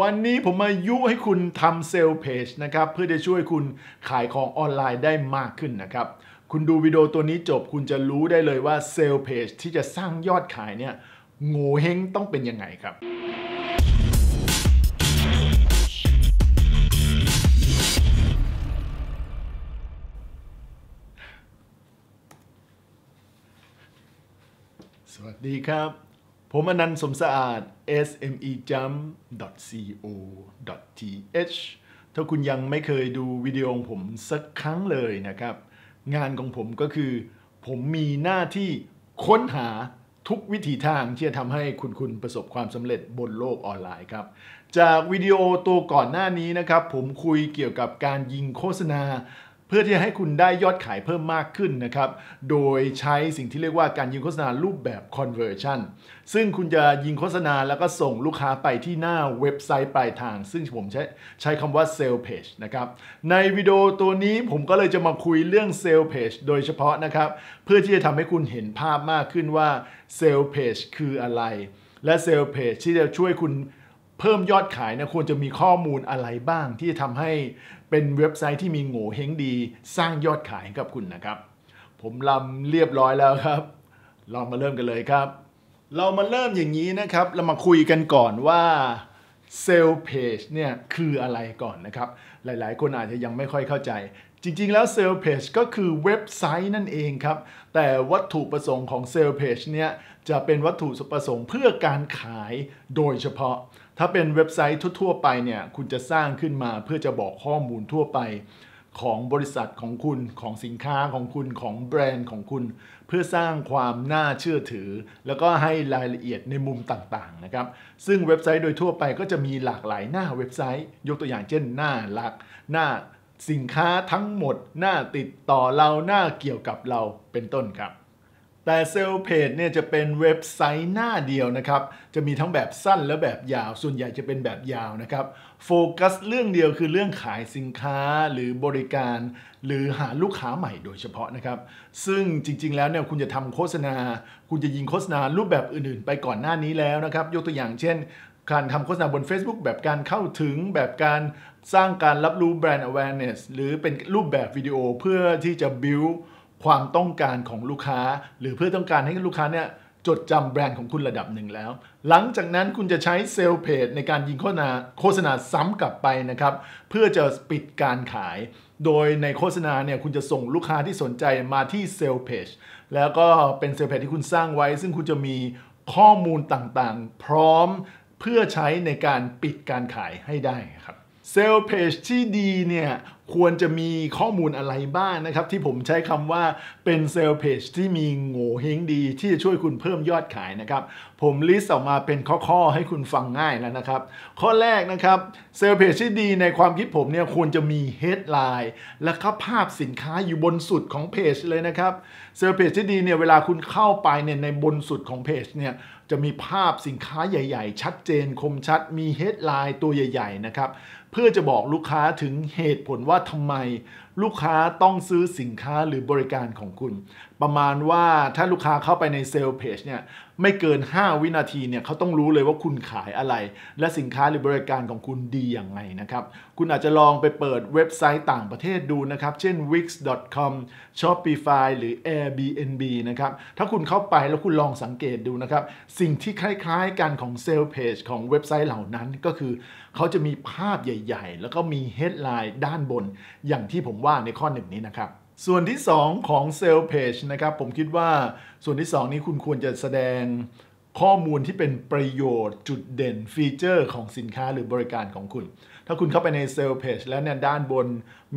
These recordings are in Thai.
วันนี้ผมมายุให้คุณทำเซลล์เพจนะครับ เพื่อจะช่วยคุณขายของออนไลน์ได้มากขึ้นนะครับ คุณดูวิดีโอตัวนี้จบคุณจะรู้ได้เลยว่าเซลล์เพจที่จะสร้างยอดขายเนี่ยโง่เฮงต้องเป็นยังไงครับ สวัสดีครับผมอนันต์สมสะอาด smejump.co.th ถ้าคุณยังไม่เคยดูวิดีโอของผมสักครั้งเลยนะครับ งานของผมก็คือ ผมมีหน้าที่ค้นหาทุกวิถีทางที่จะทำให้คุณคุณประสบความสำเร็จบนโลกออนไลน์ครับ จากวิดีโอตัวก่อนหน้านี้นะครับ ผมคุยเกี่ยวกับการยิงโฆษณาเพื่อที่จะให้คุณได้ยอดขายเพิ่มมากขึ้นนะครับ โดยใช้สิ่งที่เรียกว่าการยิงโฆษณารูปแบบ conversion ซึ่งคุณจะยิงโฆษณาแล้วก็ส่งลูกค้าไปที่หน้าเว็บไซต์ปลายทาง ซึ่งผมใช้ใช้คำว่า sales page นะครับ ในวิดีโอตัวนี้ผมก็เลยจะมาคุยเรื่อง sales page โดยเฉพาะนะครับ เพื่อที่จะทำให้คุณเห็นภาพมากขึ้นว่า sales page คืออะไร และ sales page ที่จะช่วยคุณเพิ่มยอดขายนะควรจะมีข้อมูลอะไรบ้างที่จะทำให้เป็นเว็บไซต์ที่มีโง่เฮงดีสร้างยอดขายให้กับคุณนะครับ ผมลำเรียบร้อยแล้วครับเรามาเริ่มกันเลยครับ เรามาเริ่มอย่างนี้นะครับ เรามาคุยกันก่อนว่าเซลล์เพจเนี่ยคืออะไรก่อนนะครับ หลายๆ คนอาจจะยังไม่ค่อยเข้าใจ จริงๆแล้วเซลล์เพจก็คือเว็บไซต์นั่นเองครับ แต่วัตถุประสงค์ของเซลล์เพจเนี่ยจะเป็นวัตถุประสงค์เพื่อการขายโดยเฉพาะ ถ้าเป็นเว็บไซต์ทั่วๆ ไปเนี่ยคุณจะสร้างขึ้นมาเพื่อจะบอกข้อมูลทั่วไปของบริษัทของคุณของสินค้าของคุณของแบรนด์ของคุณ เพื่อสร้างความน่าเชื่อถือ แล้วก็ให้รายละเอียดในมุมต่างๆนะครับซึ่งเว็บไซต์โดยทั่วไปก็จะมีหลากหลายหน้าเว็บไซต์ ยกตัวอย่างเช่นหน้าหลัก หน้าสินค้าทั้งหมดหน้าติดต่อเราหน้าเกี่ยวกับเราเป็นต้นครับแต่เซลเพจเนี่ยจะเป็นเว็บไซต์หน้าเดียวนะครับ จะมีทั้งแบบสั้นและแบบยาว ส่วนใหญ่จะเป็นแบบยาวนะครับ โฟกัสเรื่องเดียวคือเรื่องขายสินค้าหรือบริการ หรือหาลูกค้าใหม่โดยเฉพาะนะครับ ซึ่งจริงๆ แล้วเนี่ยคุณจะทำโฆษณา คุณจะยิงโฆษณารูปแบบอื่นๆ ไปก่อนหน้านี้แล้วนะครับ ยกตัวอย่างเช่น การทำโฆษณาบน Facebook แบบการเข้าถึงแบบการสร้างการรับรู้แบรนด์ awareness หรือเป็นรูปแบบวิดีโอเพื่อที่จะ build ความต้องการของลูกค้าหรือเพื่อต้องการให้ลูกค้าเนี่ยจดจำแบรนด์ของคุณระดับหนึ่งแล้วหลังจากนั้นคุณจะใช้เซลล์เพจในการยิงโฆษณาโฆษณาซ้ำกลับไปนะครับ เพื่อจะปิดการขาย โดยในโฆษณาเนี่ยคุณจะส่งลูกค้าที่สนใจมาที่เซลล์เพจแล้วก็เป็นเซลล์เพจที่คุณสร้างไว้ ซึ่งคุณจะมีข้อมูลต่างๆพร้อมเพื่อใช้ในการปิดการขายให้ได้ครับเซลล์เพจที่ดีเนี่ยควรจะมีข้อมูลอะไรบ้างนะครับที่ผมใช้คำว่าเป็นเซลเพจที่มีโง่เฮงดี ที่จะช่วยคุณเพิ่มยอดขายนะครับผมลิสต์ออกมาเป็นข้อๆ ให้คุณฟังง่ายแล้วนะครับข้อแรกนะครับเซลเพจที่ดีในความคิดผมเนี่ยควรจะมีเฮดไลน์และก็ภาพสินค้าอยู่บนสุดของเพจเลยนะครับเซลเพจที่ดีเนี่ยเวลาคุณเข้าไปเนี่ยในบนสุดของเพจเนี่ยจะมีภาพสินค้าใหญ่ๆ ชัดเจนคมชัดมีเฮดไลน์ตัวใหญ่ๆนะครับเพื่อจะบอกลูกค้าถึงเหตุผลว่าทำไมลูกค้าต้องซื้อสินค้าหรือบริการของคุณ ประมาณว่าถ้าลูกค้าเข้าไปในเซลล์เพจเนี่ย ไม่เกิน 5 วินาทีเนี่ยเขาต้องรู้เลยว่าคุณขายอะไร และสินค้าหรือบริการของคุณดีอย่างไรนะครับ คุณอาจจะลองไปเปิดเว็บไซต์ต่างประเทศดูนะครับ เช่น wix.com shopify หรือ airbnb นะครับถ้าคุณเข้าไปแล้วคุณลองสังเกตดูนะครับสิ่งที่คล้ายๆกันของเซลล์เพจของเว็บไซต์เหล่านั้น ก็คือเขาจะมีภาพใหญ่ใหญ่ๆแล้วก็มีเฮดไลน์ด้านบนอย่างที่ผมว่าในข้อหนึ่งนี้นะครับ ส่วนที่ 2 ของเซลล์เพจนะครับ ผมคิดว่าส่วนที่ 2 นี้คุณควรจะแสดงข้อมูลที่เป็นประโยชน์ จุดเด่นฟีเจอร์ของสินค้าหรือบริการของคุณ ถ้าคุณเข้าไปในเซลล์เพจแล้วเนี่ยด้านบน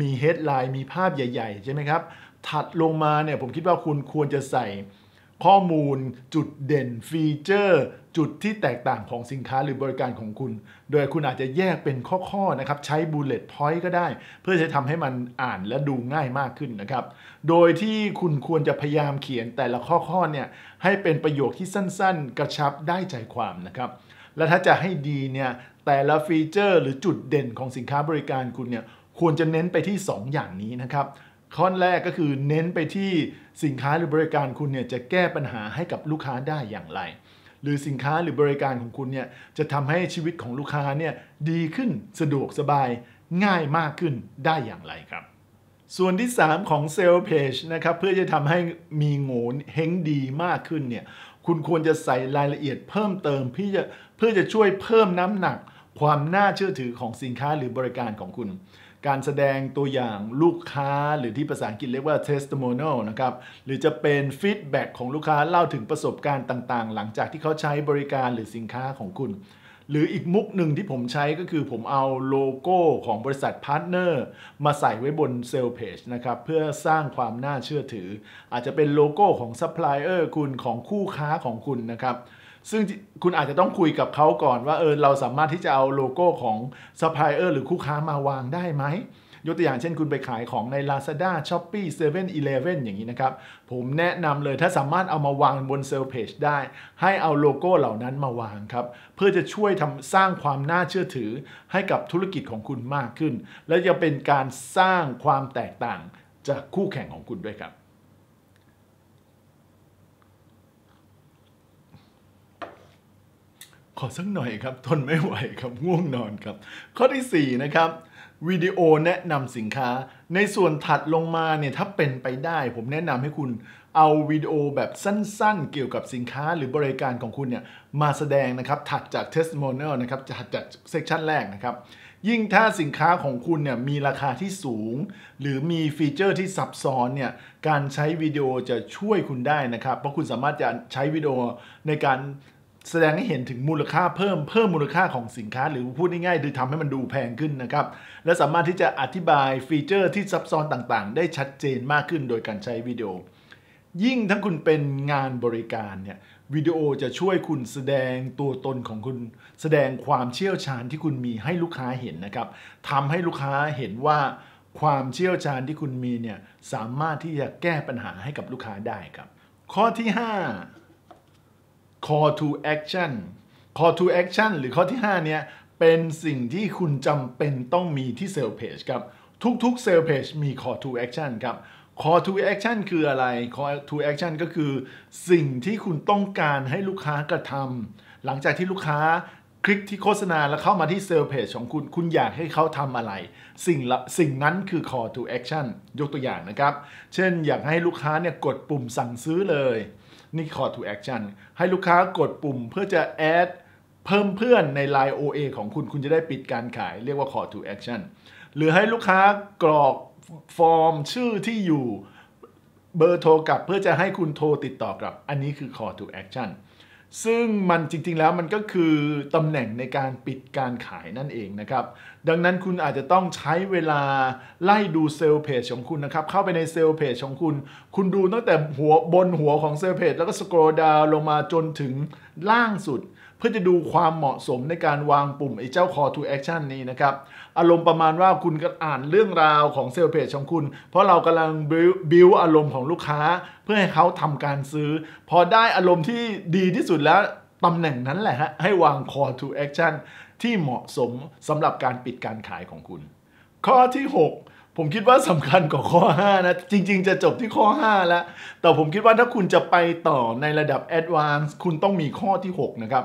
มีเฮดไลน์มีภาพใหญ่ๆ ใช่ไหมครับ ถัดลงมาเนี่ยผมคิดว่าคุณควรจะใส่ข้อมูลจุดเด่นฟีเจอร์ จุดที่แตกต่างของสินค้าหรือบริการของคุณ โดยคุณอาจจะแยกเป็นข้อๆนะครับใช้บูลเลต์พอยต์ก็ได้ เพื่อจะทำให้มันอ่านและดูง่ายมากขึ้นนะครับ โดยที่คุณควรจะพยายามเขียนแต่ละข้อๆเนี่ยให้เป็นประโยคที่สั้นๆ กระชับได้ใจความนะครับ และถ้าจะให้ดีเนี่ยแต่ละฟีเจอร์หรือจุดเด่นของสินค้าบริการคุณเนี่ยควรจะเน้นไปที่ 2 อย่างนี้นะครับข้อแรกก็คือเน้นไปที่สินค้าหรือบริการคุณเนี่ย จะแก้ปัญหาให้กับลูกค้าได้อย่างไร หรือสินค้าหรือบริการของคุณเนี่ย จะทำให้ชีวิตของลูกค้าเนี่ย ดีขึ้นสะดวกสบายง่ายมากขึ้นได้อย่างไรครับ ส่วนที่ 3 ของเซลล์เพจนะครับ เพื่อจะทำให้มีโงนเฮงดีมากขึ้นเนี่ย คุณควรจะใส่รายละเอียดเพิ่มเติมเพื่อจะเพื่อจะช่วยเพิ่มน้ำหนักความน่าเชื่อถือของสินค้าหรือบริการของคุณการแสดงตัวอย่างลูกค้าหรือที่ภาษาอังกฤษเรียกว่า testimonial นะครับหรือจะเป็น feedback ของลูกค้าเล่าถึงประสบการณ์ต่าง ๆ หลังจากที่เขาใช้บริการหรือสินค้าของคุณ หรืออีกมุกหนึ่งที่ผมใช้ก็คือผมเอาโลโก้ของบริษัทพาร์ทเนอร์ มาใส่ไว้บนเซลล์เพจนะครับเพื่อสร้างความน่าเชื่อถือ อาจจะเป็นโลโก้ของซัพพลายเออร์คุณของคู่ค้าของคุณนะครับซึ่งคุณอาจจะต้องคุยกับเขาก่อนว่าเออเราสามารถที่จะเอาโลโก้ของซัพพลายเออร์หรือคู่ค้ามาวางได้ไหม ยกตัวอย่างเช่นคุณไปขายของใน Lazada, Shopee, 7 e l e v e n อย่างนี้นะครับ ผมแนะนำเลยถ้าสามารถเอามาวางบนเซลล์เพจได้ ให้เอาโลโก้เหล่านั้นมาวางครับ เพื่อจะช่วยทำสร้างความน่าเชื่อถือให้กับธุรกิจของคุณมากขึ้น และจะเป็นการสร้างความแตกต่าง จากคู่แข่งของคุณด้วยครับอสักหน่อยครับ ทนไม่ไหวครับ ง่วงนอนครับข้อที่4นะครับวิดีโอแนะนำสินค้าในส่วนถัดลงมาเนี่ยถ้าเป็นไปได้ผมแนะนำให้คุณเอาวิดีโอแบบสั้นๆเกี่ยวกับสินค้าหรือบริการของคุณเนี่ยมาแสดงนะครับถัดจาก testimonial นะครับถัดจากเซกชันแรกนะครับ ยิ่งถ้าสินค้าของคุณเนี่ยมีราคาที่สูง หรือมีฟีเจอร์ที่ซับซ้อนเนี่ยการใช้วิดีโอจะช่วยคุณได้นะครับ เพราะคุณสามารถจะใช้วิดีโอในการแสดงให้เห็นถึงมูลค่าเพิ่มเพิ่มมูลค่าของสินค้าหรือพูดง่ายๆคือทำให้มันดูแพงขึ้นนะครับ และสามารถที่จะอธิบายฟีเจอร์ที่ซับซ้อนต่างๆ ได้ชัดเจนมากขึ้นโดยการใช้วิดีโอ ยิ่งทั้งคุณเป็นงานบริการเนี่ยวิดีโอจะช่วยคุณแสดงตัวตนของคุณ แสดงความเชี่ยวชาญที่คุณมีให้ลูกค้าเห็นนะครับทำให้ลูกค้าเห็นว่า ความเชี่ยวชาญที่คุณมีเนี่ยสามารถที่จะแก้ปัญหาให้กับลูกค้าได้ครับ ข้อที่5 call to action call to action หรือข้อที่ 5เนี่ยเป็นสิ่งที่คุณจำเป็นต้องมีที่เซลล์เพจครับทุกๆเซลล์เพจมี call to action ครับ call to action คืออะไร call to action ก็คือ สิ่งที่คุณต้องการให้ลูกค้ากระทำหลังจากที่ลูกค้าคลิกที่โฆษณาแล้วเข้ามาที่เซลล์เพจของคุณคุณอยากให้เขาทำอะไรสิ่งสิ่งนั้นคือ call to action ยกตัวอย่างนะครับ เช่นอยากให้ลูกค้าเนี่ยกดปุ่มสั่งซื้อเลยนี่ call to action ให้ลูกค้ากดปุ่มเพื่อจะ add เพิ่มเพื่อนใน Line OA ของคุณ คุณจะได้ปิดการขาย เรียกว่า call to action หรือให้ลูกค้ากรอกฟอร์มชื่อที่อยู่เบอร์โทรกลับเพื่อจะให้คุณโทรติดต่อกลับ อันนี้คือ call to action ซึ่งมันจริงๆแล้วมันก็คือตำแหน่งในการปิดการขายนั่นเองนะครับ ดังนั้นคุณอาจจะต้องใช้เวลาไล่ดูเซลล์เพจของคุณนะครับ เข้าไปในเซลล์เพจของคุณ คุณดูตั้งแต่หัวบนหัวของเซลล์เพจแล้วก็สครอลดาวลงมาจนถึงล่างสุดพื่อจะดูความเหมาะสมในการวางปุ่มไอ้เจ้า call to action นี้นะครับ อารมณ์ประมาณว่าคุณก็อ่านเรื่องราวของเซลล์เพจของคุณ เพราะเรากำลัง build build อารมณ์ของลูกค้าเพื่อให้เขาทำการซื้อพอได้อารมณ์ที่ดีที่สุดแล้ว ตำแหน่งนั้นแหละฮะให้วาง call to action ที่เหมาะสมสำหรับการปิดการขายของคุณ ข้อที่ 6 ผมคิดว่าสำคัญกว่าข้อ5นะจริงๆ จะจบที่ข้อ5แล้วแต่ผมคิดว่าถ้าคุณจะไปต่อในระดับ Advanced คุณต้องมีข้อที่ 6 นะครับ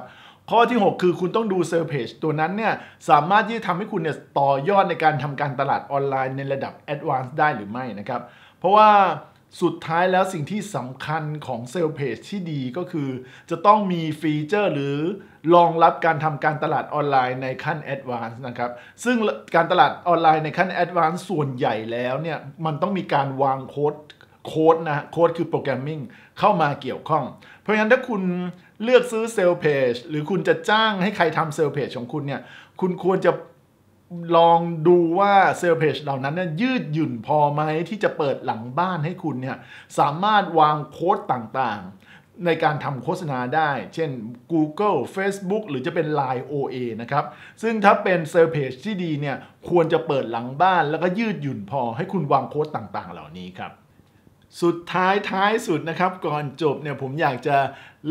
ข้อที่ 6 คือคุณต้องดูเซอร์เพจตัวนั้นเนี่ยสามารถที่จะทำให้คุณเนี่ยต่อยอดในการทำการตลาดออนไลน์ ในระดับแอดวานซ์ได้หรือไม่นะครับเพราะว่าสุดท้ายแล้วสิ่งที่สำคัญของเซลเพจที่ดีก็คือ จะต้องมีฟีเจอร์ หรือรองรับการทำการตลาดออนไลน์ในขั้นแอดวานซ์นะครับซึ่งการตลาดออนไลน์ในขั้นแอดวานซ์ส่วนใหญ่แล้วเนี่ยมันต้องมีการวางโค้ดโค้ดนะโค้ดคือโปรแกรมมิ่งเข้ามาเกี่ยวข้อง เพราะฉะนั้นถ้าคุณเลือกซื้อเซลล์เพจหรือคุณจะจ้างให้ใครทำเซลล์เพจของคุณเนี่ย คุณควรจะลองดูว่าเซลล์เพจเหล่านั้นเนี่ยยืดหยุ่นพอไหมที่จะเปิดหลังบ้านให้คุณเนี่ยสามารถวางโค้ดต่าง ๆ ในการทำโฆษณาได้ เช่น Google Facebook หรือจะเป็น Line OA นะครับ ซึ่งถ้าเป็นเซล์เพจที่ดีเนี่ยควรจะเปิดหลังบ้านแล้วก็ยืดหยุ่นพอ ให้คุณวางโค้ดต่าง ๆ เหล่านี้ครับสุดท้ายท้ายสุดนะครับก่อนจบเนี่ยผมอยากจะ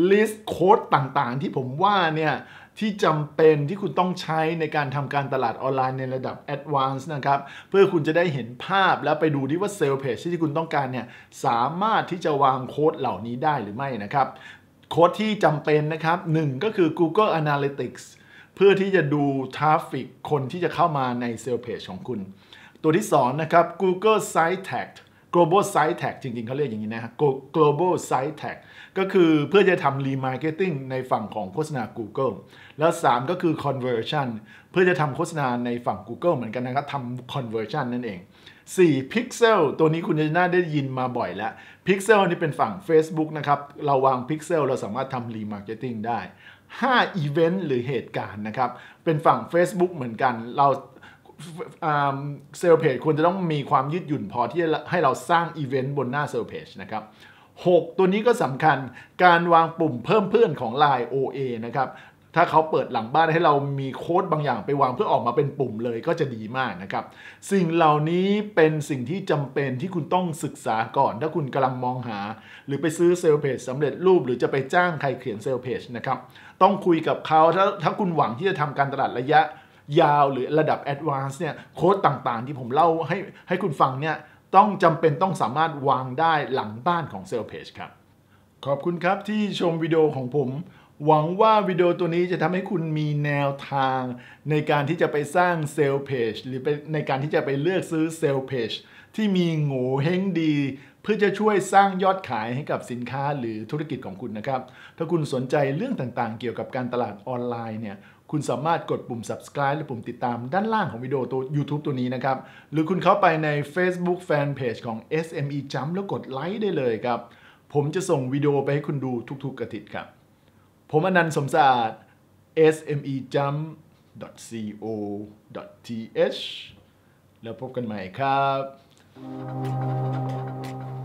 ลิสต์โค้ดต่างๆ ที่ผมว่าเนี่ยที่จำเป็นที่คุณต้องใช้ในการทำการตลาดออนไลน์ในระดับ Advanced นะครับเพื่อคุณจะได้เห็นภาพแล้วไปดูที่ว่าเซลล์เพจที่คุณต้องการเนี่ยสามารถที่จะวางโค้ดเหล่านี้ได้หรือไม่นะครับโค้ดที่จำเป็นนะครับหนึ่งก็คือ Google Analytics เพื่อที่จะดูทราฟฟิกคนที่จะเข้ามาในเซลล์เพจของคุณ ตัวที่สองนะครับ Google Site Tag global site tag จริงๆ เขาเรียกอย่างนี้นะ global site tag ก็คือเพื่อจะทำ remarketing ในฝั่งของโฆษณา Google แล้ว 3 ก็คือ conversion เพื่อจะทำโฆษณาในฝั่ง Google เหมือนกันนะครับทำ conversion นั่นเอง 4 Pixel ตัวนี้คุณจะน่าได้ยินมาบ่อยแล้ว Pixel นี่เป็นฝั่ง Facebook นะครับ เราวาง Pixel เราสามารถทำ remarketing ได้ 5 Event หรือเหตุการณ์นะครับ เป็นฝั่ง Facebook เหมือนกันเราเซลล์เพจควรจะต้องมีความยืดหยุ่นพอที่จะให้เราสร้างอีเวนต์บนหน้าเซลล์เพจนะครับ6ตัวนี้ก็สำคัญการวางปุ่มเพิ่มเพื่อนของ Line OA นะครับถ้าเขาเปิดหลังบ้านให้เรามีโค้ดบางอย่างไปวางเพื่อออกมาเป็นปุ่มเลยก็จะดีมากนะครับสิ่งเหล่านี้เป็นสิ่งที่จำเป็นที่คุณต้องศึกษาก่อนถ้าคุณกำลังมองหา หรือไปซื้อเซลล์เพจสำเร็จรูปหรือจะไปจ้างใครเขียนเซลล์เพจนะครับต้องคุยกับเขาถ้าถ้าคุณหวังที่จะทำการตลาดระยะยาวหรือระดับแอดวานซ์เนี่ยโค้ดต่างๆ ที่ผมเล่าให้ให้คุณฟังเนี่ยต้องจำเป็นต้องสามารถวางได้หลังบ้านของเซลล์เพจครับ ขอบคุณครับที่ชมวิดีโอของผม หวังว่าวิดีโอตัวนี้จะทำให้คุณมีแนวทาง ในการที่จะไปสร้างเซลล์เพจหรือในการที่จะไปเลือกซื้อเซลล์เพจที่มีโง่เฮงดีเพื่อจะช่วยสร้างยอดขายให้กับสินค้าหรือธุรกิจของคุณนะครับ ถ้าคุณสนใจเรื่องต่างๆ เกี่ยวกับการตลาดออนไลน์เนี่ยคุณสามารถกดปุ่ม subscribe หรือปุ่มติดตามด้านล่างของวิดีโอตัว YouTube ตัวนี้นะครับ หรือคุณเข้าไปใน Facebook Fanpage ของ SME Jump แล้วกดไลค์ได้เลยครับ ผมจะส่งวิดีโอไปให้คุณดูทุกๆ กระติดครับ ผมอนันต์สมสะอาด SME Jump co th แล้วพบกันใหม่ครับ